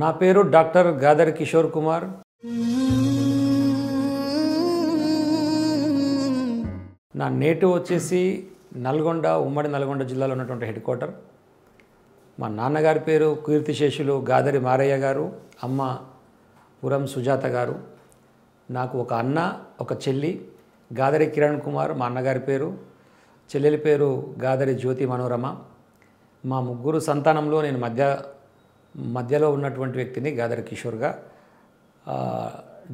నా పేరు డాక్టర్ గాదర్ కిషోర్ కుమార్ నా నేటివ్ వచ్చేసి నల్గొండ ఉమ్మడి నల్గొండ జిల్లాలో ఉన్నటువంటి హెడ్ క్వార్టర్ మా నాన్నగారి పేరు కీర్తిశేషులు గాదరి మారయ్య గారు అమ్మ పురం సుజాత గారు నాకు ఒక అన్న ఒక చెల్లి గాదరి కిరణ్ కుమార్ మా అన్నగారి పేరు చెల్లెలి పేరు గాదరి జ్యోతి మనోరమ మా ముగ్గురు సంతానంలో నేను మధ్య మధ్యలో ఉన్నటువంటి వ్యక్తిని గాదర్ కిషోర్గా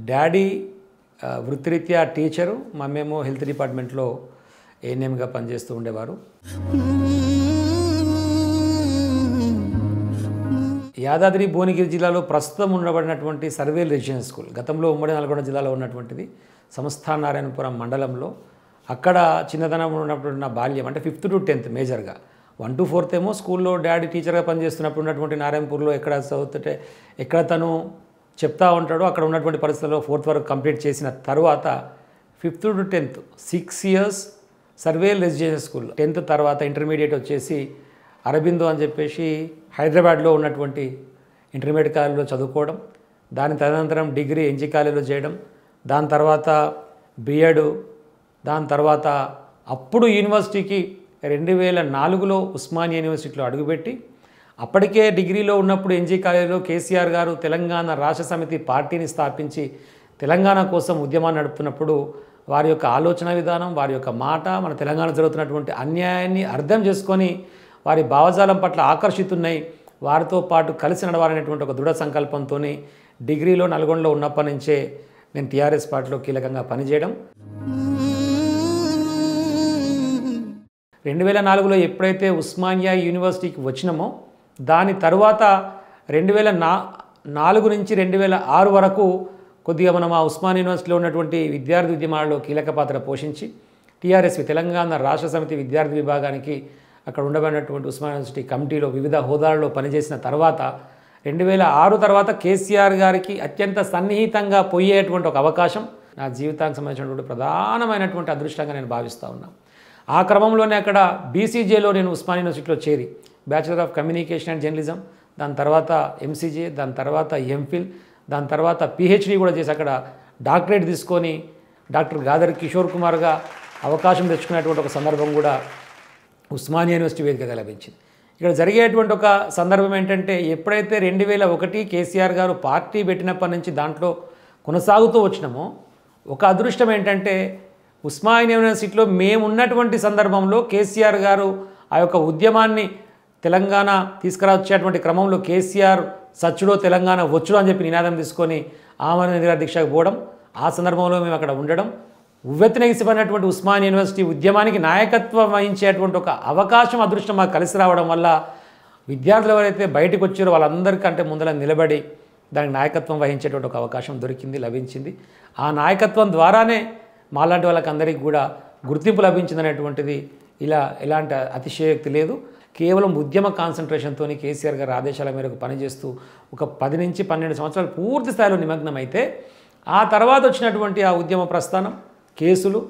డాడీ వృత్తిరీత్యా టీచరు మమ్మేమో హెల్త్ డిపార్ట్మెంట్లో ఏఎన్ఎంగా పనిచేస్తూ ఉండేవారు యాదాద్రి భువనగిరి జిల్లాలో ప్రస్తుతం ఉండబడినటువంటి సర్వేల్ రెసిడెన్స్ స్కూల్ గతంలో ఉమ్మడి నల్గొండ జిల్లాలో ఉన్నటువంటిది సంస్థానారాయణపురం నారాయణపురం మండలంలో అక్కడ చిన్నతనం ఉన్నటువంటి నా బాల్యం అంటే ఫిఫ్త్ టు టెన్త్ మేజర్గా వన్ టు ఫోర్త్ ఏమో స్కూల్లో డాడీ టీచర్గా పనిచేస్తున్నప్పుడు ఉన్నటువంటి నారాయణపూర్లో ఎక్కడ చదువుతుంటే ఎక్కడ తను చెప్తా ఉంటాడో అక్కడ ఉన్నటువంటి పరిస్థితుల్లో ఫోర్త్ వరకు కంప్లీట్ చేసిన తర్వాత fifth to tenth six years సర్వే రెసిడెన్షియల్ స్కూల్ టెన్త్ తర్వాత ఇంటర్మీడియట్ వచ్చేసి అరబిందో అని చెప్పేసి హైదరాబాద్లో ఉన్నటువంటి ఇంటర్మీడియట్ కాలేజీలో చదువుకోవడం దాని తదనంతరం డిగ్రీ ఎన్జీ కాలేజీలో చేయడం దాని తర్వాత బిఎడ్ దాని తర్వాత అప్పుడు యూనివర్సిటీకి రెండు వేల నాలుగులో ఉస్మానియా యూనివర్సిటీలో అడుగుపెట్టి అప్పటికే డిగ్రీలో ఉన్నప్పుడు ఎన్జీ కాలేజీలో కేసీఆర్ గారు తెలంగాణ రాష్ట్ర సమితి పార్టీని స్థాపించి తెలంగాణ కోసం ఉద్యమాన్ని నడుపుతున్నప్పుడు వారి యొక్క ఆలోచన విధానం వారి యొక్క మాట మన తెలంగాణ జరుగుతున్నటువంటి అన్యాయాన్ని అర్థం చేసుకొని వారి భావజాలం పట్ల ఆకర్షితున్నాయి వారితో పాటు కలిసి నడవాలనేటువంటి ఒక దృఢ సంకల్పంతో డిగ్రీలో నల్గొండలో ఉన్నప్పటి నుంచే నేను టీఆర్ఎస్ పార్టీలో కీలకంగా పనిచేయడం రెండు వేల నాలుగులో ఎప్పుడైతే ఉస్మానియా యూనివర్సిటీకి వచ్చినామో దాని తరువాత రెండు వేల నా నాలుగు నుంచి రెండు వేల ఆరు వరకు కొద్దిగా మనం ఆ ఉస్మాన్ యూనివర్సిటీలో ఉన్నటువంటి విద్యార్థి ఉద్యమాల్లో కీలక పాత్ర పోషించి టీఆర్ఎస్ తెలంగాణ రాష్ట్ర సమితి విద్యార్థి విభాగానికి అక్కడ ఉండబడినటువంటి ఉస్మాన్ యూనివర్సిటీ కమిటీలో వివిధ హోదాల్లో పనిచేసిన తర్వాత రెండు వేల ఆరు తర్వాత కేసీఆర్ గారికి అత్యంత సన్నిహితంగా పోయేటువంటి ఒక అవకాశం నా జీవితానికి సంబంధించినటువంటి ప్రధానమైనటువంటి అదృష్టంగా నేను భావిస్తూ ఉన్నాను ఆ క్రమంలోనే అక్కడ బీసీజేలో నేను ఉస్మాన్ యూనివర్సిటీలో చేరి bachelor of communication and journalism దాని తర్వాత ఎంసీజే దాని తర్వాత ఎంఫిల్ దాని తర్వాత పిహెచ్డి కూడా చేసి అక్కడ డాక్టరేట్ తీసుకొని డాక్టర్ గాదర్ కిషోర్ కుమార్గా అవకాశం తెచ్చుకునేటువంటి ఒక సందర్భం కూడా ఉస్మానియా యూనివర్సిటీ వేదికగా లభించింది ఇక్కడ జరిగేటువంటి ఒక సందర్భం ఏంటంటే ఎప్పుడైతే రెండు వేల ఒకటి కేసీఆర్ గారు పార్టీ పెట్టినప్పటి నుంచి దాంట్లో కొనసాగుతూ వచ్చినామో ఒక అదృష్టం ఏంటంటే ఉస్మానియా యూనివర్సిటీలో మేమున్నటువంటి సందర్భంలో కేసీఆర్ గారు ఆ యొక్క ఉద్యమాన్ని తెలంగాణ తీసుకురావచ్చేటువంటి క్రమంలో కేసీఆర్ సచ్చుడో తెలంగాణ వచ్చుడో అని చెప్పి నినాదం తీసుకొని ఆమరణ నిరాహార దీక్షకు పోవడం ఆ సందర్భంలో మేము అక్కడ ఉండడం ఉవ్వెత్తనగిసిపోయినటువంటి ఉస్మాన్ యూనివర్సిటీ ఉద్యమానికి నాయకత్వం వహించేటువంటి ఒక అవకాశం అదృష్టం మాకు కలిసి రావడం వల్ల విద్యార్థులు ఎవరైతే బయటకు వచ్చారో వాళ్ళందరికంటే ముందర నిలబడి దానికి నాయకత్వం వహించేటువంటి ఒక అవకాశం దొరికింది లభించింది ఆ నాయకత్వం ద్వారానే మాలాంటి అందరికీ కూడా గుర్తింపు లభించిందనేటువంటిది ఇలా ఎలాంటి అతిశయోక్తి లేదు కేవలం ఉద్యమ కాన్సన్ట్రేషన్తో కేసీఆర్ గారి ఆదేశాల మేరకు పనిచేస్తూ ఒక పది నుంచి పన్నెండు సంవత్సరాలు పూర్తి స్థాయిలో అయితే ఆ తర్వాత వచ్చినటువంటి ఆ ఉద్యమ ప్రస్థానం కేసులు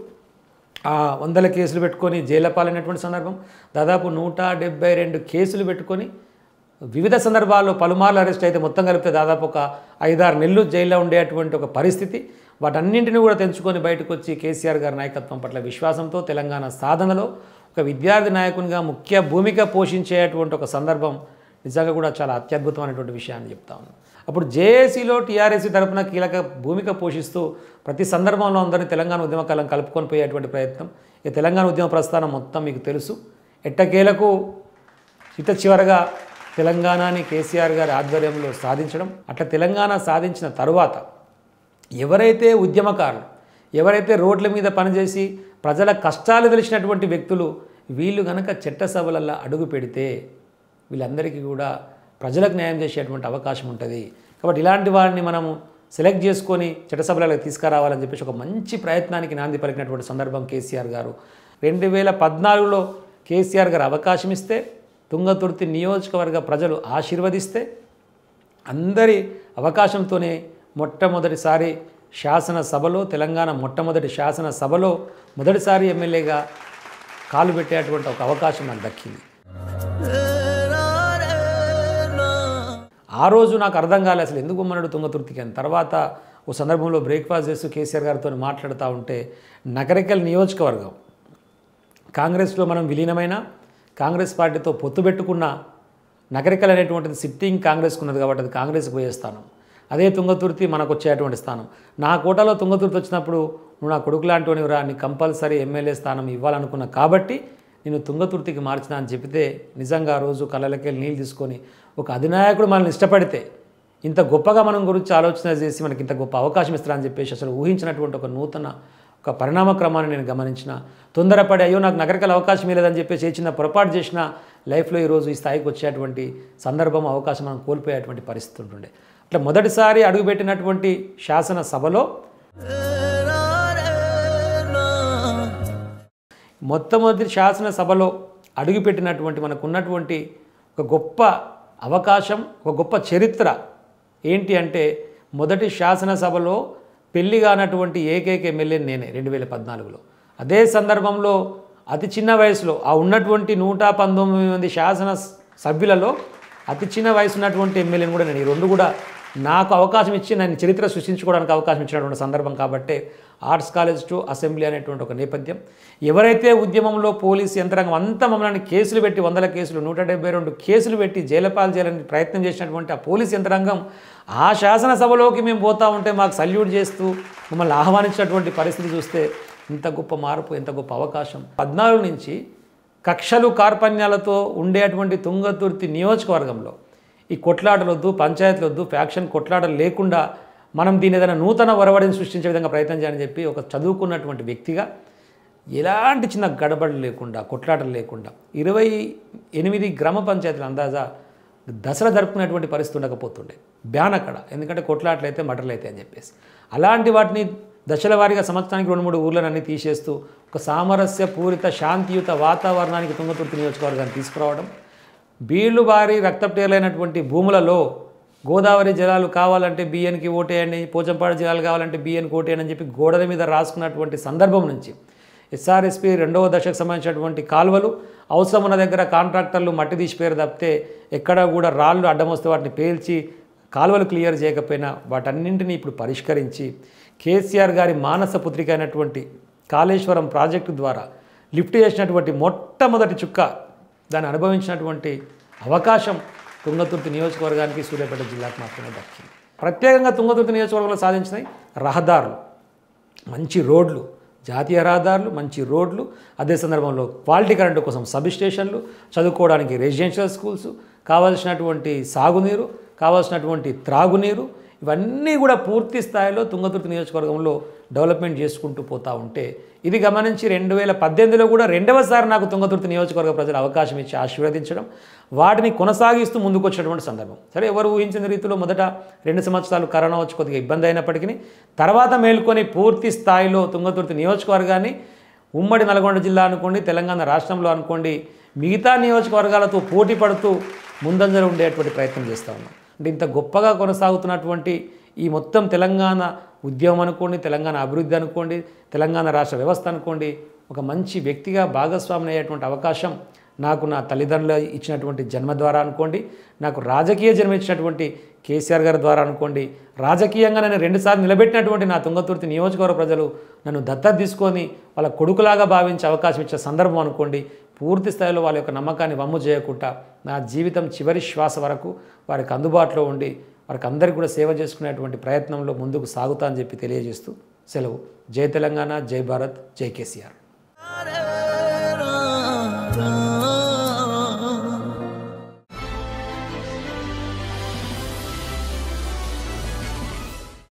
ఆ వందల కేసులు పెట్టుకొని జైలపాలైనటువంటి సందర్భం దాదాపు నూట డెబ్బై రెండు కేసులు పెట్టుకొని వివిధ సందర్భాల్లో పలుమార్లు అరెస్ట్ అయితే మొత్తం కలిపితే దాదాపు ఒక ఐదారు నెలలు జైల్లో ఉండేటువంటి ఒక పరిస్థితి వాటన్నింటినీ కూడా తెంచుకొని బయటకు వచ్చి కేసీఆర్ గారి నాయకత్వం పట్ల విశ్వాసంతో తెలంగాణ సాధనలో ఒక విద్యార్థి నాయకునిగా ముఖ్య భూమిక పోషించేటువంటి ఒక సందర్భం నిజంగా కూడా చాలా అత్యద్భుతమైనటువంటి విషయాన్ని చెప్తా అప్పుడు జేఏసీలో టీఆర్ఎస్సీ తరఫున కీలక భూమిక పోషిస్తూ ప్రతి సందర్భంలో అందరినీ తెలంగాణ ఉద్యమకాలం కలుపుకొని పోయేటువంటి ప్రయత్నం ఈ తెలంగాణ ఉద్యమ ప్రస్థానం మొత్తం మీకు తెలుసు ఎట్టకేలకు చిత్త చివరగా తెలంగాణని కేసీఆర్ గారి ఆధ్వర్యంలో సాధించడం అట్లా తెలంగాణ సాధించిన తరువాత ఎవరైతే ఉద్యమకారులు ఎవరైతే రోడ్ల మీద పనిచేసి ప్రజల కష్టాలు తెలిసినటువంటి వ్యక్తులు వీళ్ళు గనక చట్టసభలల్లో అడుగు పెడితే వీళ్ళందరికీ కూడా ప్రజలకు న్యాయం చేసేటువంటి అవకాశం ఉంటుంది కాబట్టి ఇలాంటి వారిని మనము సెలెక్ట్ చేసుకొని చట్టసభలకు తీసుకురావాలని చెప్పేసి ఒక మంచి ప్రయత్నానికి నాంది పలికినటువంటి సందర్భం కేసీఆర్ గారు రెండు వేల పద్నాలుగులో కేసీఆర్ గారు అవకాశం ఇస్తే తుంగతుర్తి నియోజకవర్గ ప్రజలు ఆశీర్వదిస్తే అందరి అవకాశంతోనే మొట్టమొదటిసారి శాసనసభలో తెలంగాణ మొట్టమొదటి శాసనసభలో మొదటిసారి ఎమ్మెల్యేగా కాలు పెట్టేటువంటి ఒక అవకాశం నాకు దక్కింది ఆ రోజు నాకు అర్థం కాలే అసలు ఎందుకు మనడు తుంగతుర్తికి అని తర్వాత ఓ సందర్భంలో బ్రేక్ఫాస్ట్ చేస్తూ కేసీఆర్ గారితో మాట్లాడుతూ ఉంటే నగరికల్ నియోజకవర్గం కాంగ్రెస్లో మనం విలీనమైన కాంగ్రెస్ పార్టీతో పొత్తు పెట్టుకున్న నగరికలు అనేటువంటిది సిట్టింగ్ కాంగ్రెస్కు ఉన్నది కాబట్టి అది కాంగ్రెస్కి పోయే స్థానం అదే తుంగతుర్తి మనకు వచ్చేటువంటి స్థానం నా కోటలో తుంగతుర్తి వచ్చినప్పుడు నువ్వు నా కొడుకు రా నీ కంపల్సరీ ఎమ్మెల్యే స్థానం ఇవ్వాలనుకున్నా కాబట్టి నేను తుంగతుర్తికి మార్చిన అని చెబితే నిజంగా రోజు కళ్ళకెళ్ళి నీళ్ళు తీసుకొని ఒక అధినాయకుడు మనల్ని ఇష్టపడితే ఇంత గొప్పగా మనం గురించి ఆలోచన చేసి మనకి ఇంత గొప్ప అవకాశం ఇస్తారని చెప్పేసి అసలు ఊహించినటువంటి ఒక నూతన ఒక పరిణామ క్రమాన్ని నేను గమనించిన తొందరపడి అయ్యో నాకు నగరకల అవకాశం లేదని చెప్పేసి చిన్న పొరపాటు చేసిన లైఫ్లో ఈరోజు ఈ స్థాయికి వచ్చేటువంటి సందర్భం అవకాశం మనం కోల్పోయేటువంటి పరిస్థితి ఉంటుండే అట్లా మొదటిసారి అడుగుపెట్టినటువంటి శాసనసభలో మొట్టమొదటి శాసనసభలో అడుగుపెట్టినటువంటి మనకున్నటువంటి ఒక గొప్ప అవకాశం ఒక గొప్ప చరిత్ర ఏంటి అంటే మొదటి శాసనసభలో పెళ్లి కానటువంటి ఏకైక ఎమ్మెల్యే నేనే రెండు వేల పద్నాలుగులో అదే సందర్భంలో అతి చిన్న వయసులో ఆ ఉన్నటువంటి నూట పంతొమ్మిది మంది శాసన సభ్యులలో అతి చిన్న వయసు ఉన్నటువంటి ఎమ్మెల్యేని కూడా నేను ఈ రెండు కూడా నాకు అవకాశం ఇచ్చి నేను చరిత్ర సృష్టించుకోవడానికి అవకాశం ఇచ్చినటువంటి సందర్భం కాబట్టే ఆర్ట్స్ కాలేజ్ టు అసెంబ్లీ అనేటువంటి ఒక నేపథ్యం ఎవరైతే ఉద్యమంలో పోలీసు యంత్రాంగం అంతా మమ్మల్ని కేసులు పెట్టి వందల కేసులు నూట డెబ్బై రెండు కేసులు పెట్టి జైలపాలు చేయాలని ప్రయత్నం చేసినటువంటి ఆ పోలీసు యంత్రాంగం ఆ శాసనసభలోకి మేము పోతా ఉంటే మాకు సల్యూట్ చేస్తూ మమ్మల్ని ఆహ్వానించినటువంటి పరిస్థితి చూస్తే ఇంత గొప్ప మార్పు ఎంత గొప్ప అవకాశం పద్నాలుగు నుంచి కక్షలు కార్పణ్యాలతో ఉండేటువంటి తుంగతుర్తి నియోజకవర్గంలో ఈ కొట్లాటలొద్దు పంచాయతీలొద్దు ఫ్యాక్షన్ కొట్లాటలు లేకుండా మనం దీని ఏదైనా నూతన వరవడిని సృష్టించే విధంగా ప్రయత్నం చేయాలని చెప్పి ఒక చదువుకున్నటువంటి వ్యక్తిగా ఎలాంటి చిన్న గడబడలు లేకుండా కొట్లాటలు లేకుండా ఇరవై ఎనిమిది గ్రామ పంచాయతీల అందాజా దసరా జరుపుకునేటువంటి పరిస్థితి ఉండకపోతుండే బ్యాన్ అక్కడ ఎందుకంటే కొట్లాటలు అయితే మటర్లు అయితే అని చెప్పేసి అలాంటి వాటిని దశల వారీగా సంవత్సరానికి రెండు మూడు ఊర్లనన్నీ తీసేస్తూ ఒక సామరస్య పూరిత శాంతియుత వాతావరణానికి తుంగతుర్తి నియోజకవర్గాన్ని తీసుకురావడం బీళ్లు వారి రక్తప్రేర్లైనటువంటి భూములలో గోదావరి జలాలు కావాలంటే బియ్యానికి ఓటేయండి పోచంపాడు జలాలు కావాలంటే బియ్యానికి ఓటేయండి అని చెప్పి గోడల మీద రాసుకున్నటువంటి సందర్భం నుంచి ఎస్ఆర్ఎస్పి రెండవ దశకు సంబంధించినటువంటి కాల్వలు అవసరం ఉన్న దగ్గర కాంట్రాక్టర్లు మట్టి తీసి పేరు తప్పితే ఎక్కడ కూడా రాళ్ళు అడ్డమొస్తే వాటిని పేల్చి కాలువలు క్లియర్ చేయకపోయినా వాటన్నింటినీ ఇప్పుడు పరిష్కరించి కేసీఆర్ గారి మానస పుత్రిక అయినటువంటి కాళేశ్వరం ప్రాజెక్టు ద్వారా లిఫ్ట్ చేసినటువంటి మొట్టమొదటి చుక్క దాన్ని అనుభవించినటువంటి అవకాశం తుంగతుర్తి నియోజకవర్గానికి సూర్యాపేట జిల్లాకు మాత్రమే దక్కింది ప్రత్యేకంగా తుంగతుర్తి నియోజకవర్గంలో సాధించినవి రహదారులు మంచి రోడ్లు జాతీయ రహదారులు మంచి రోడ్లు అదే సందర్భంలో క్వాలిటీ కరెంటు కోసం సబ్ స్టేషన్లు చదువుకోవడానికి రెసిడెన్షియల్ స్కూల్స్ కావాల్సినటువంటి సాగునీరు కావాల్సినటువంటి త్రాగునీరు ఇవన్నీ కూడా పూర్తి స్థాయిలో తుంగతుర్తి నియోజకవర్గంలో డెవలప్మెంట్ చేసుకుంటూ పోతూ ఉంటే ఇది గమనించి రెండు వేల పద్దెనిమిదిలో కూడా రెండవసారి నాకు తుంగతుర్తి నియోజకవర్గ ప్రజలు అవకాశం ఇచ్చి ఆశీర్వదించడం వాటిని కొనసాగిస్తూ ముందుకొచ్చినటువంటి సందర్భం సరే ఎవరు ఊహించిన రీతిలో మొదట రెండు సంవత్సరాలు కరోనా వచ్చి కొద్దిగా ఇబ్బంది అయినప్పటికీ తర్వాత మేల్కొని పూర్తి స్థాయిలో తుంగతుర్తి నియోజకవర్గాన్ని ఉమ్మడి నల్గొండ జిల్లా అనుకోండి తెలంగాణ రాష్ట్రంలో అనుకోండి మిగతా నియోజకవర్గాలతో పోటీ పడుతూ ముందంజలో ఉండేటువంటి ప్రయత్నం చేస్తూ ఉన్నాం అంటే ఇంత గొప్పగా కొనసాగుతున్నటువంటి ఈ మొత్తం తెలంగాణ ఉద్యమం అనుకోండి తెలంగాణ అభివృద్ధి అనుకోండి తెలంగాణ రాష్ట్ర వ్యవస్థ అనుకోండి ఒక మంచి వ్యక్తిగా భాగస్వామిని అయ్యేటువంటి అవకాశం నాకు నా తల్లిదండ్రులు ఇచ్చినటువంటి జన్మ ద్వారా అనుకోండి నాకు రాజకీయ జన్మ ఇచ్చినటువంటి కేసీఆర్ గారి ద్వారా అనుకోండి రాజకీయంగా నేను రెండుసార్లు నిలబెట్టినటువంటి నా తుంగతుర్తి నియోజకవర్గ ప్రజలు నన్ను దత్తత తీసుకొని వాళ్ళ కొడుకులాగా భావించే అవకాశం ఇచ్చే సందర్భం అనుకోండి పూర్తి స్థాయిలో వాళ్ళ యొక్క నమ్మకాన్ని వమ్ము చేయకుండా నా జీవితం చివరి శ్వాస వరకు వారికి అందుబాటులో ఉండి వారికి అందరికీ కూడా సేవ చేసుకునేటువంటి ప్రయత్నంలో ముందుకు సాగుతా అని చెప్పి తెలియజేస్తూ సెలవు జై తెలంగాణ జై భారత్ జై కేసీఆర్